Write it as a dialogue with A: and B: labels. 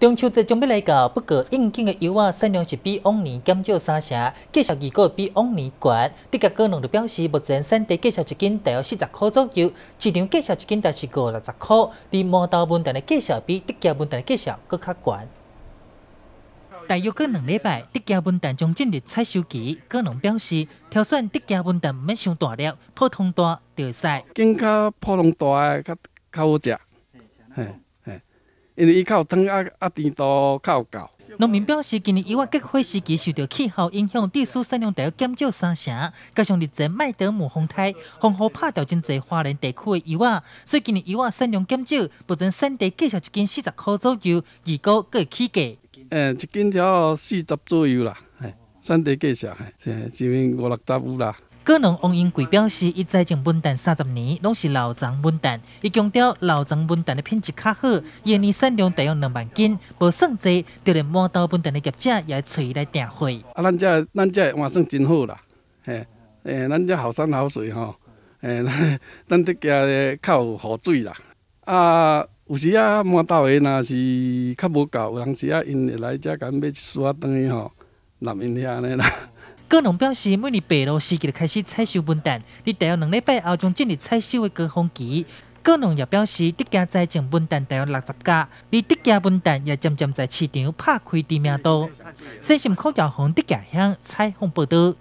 A: 中秋节将要来到，不过应景的油啊产量是比往年减少三成，价格亦个比往年悬。德嘉果农就表示，目前产地价售一斤大约四十块左右，市场价售一斤大约是五六十块，伫毛豆问题的价售比德嘉问题的价售搁较悬。大约过两礼拜，德嘉分店将进入采收期，果农表示挑选德嘉分店，毋免伤大粒，普通大就使。
B: 更加普通大嘅，较好食。因为伊靠汤啊啊甜度有高。
A: 农民表示，今年以往结花时期受到气候影响，地数产量得减少三成，加上日前麦德姆风台风雨拍掉真侪华人地区的油菜，所以今年以往产量减少，目前产地继续一斤四十块左
B: 右，预估个起价。嗯，一斤了四十左右啦，产地继续，嘿，前面五六十五啦。
A: 个人王英贵表示，伊栽种文旦三十年，拢是老丛文旦。伊强调老丛文旦的品质较好，一年产量大约两万斤，无算济，就连满刀文旦的业者也伊来订货。
B: 啊，咱这咱这还算真好啦，嘿，诶，咱这好山好水吼，诶，咱这家较有雨水啦。啊，有时啊，满刀的若是较无够，有当时啊，因会来遮一丝仔，倒去吼南因遐安尼啦。
A: 果农表示，每年白露时节开始采收笨蛋，伫大约两礼拜后将进入采收的高峰期。果农也表示，德家栽种笨蛋大约六十家，而德家笨蛋也渐渐在市场打开知名度，深受客家人德家乡采风报道。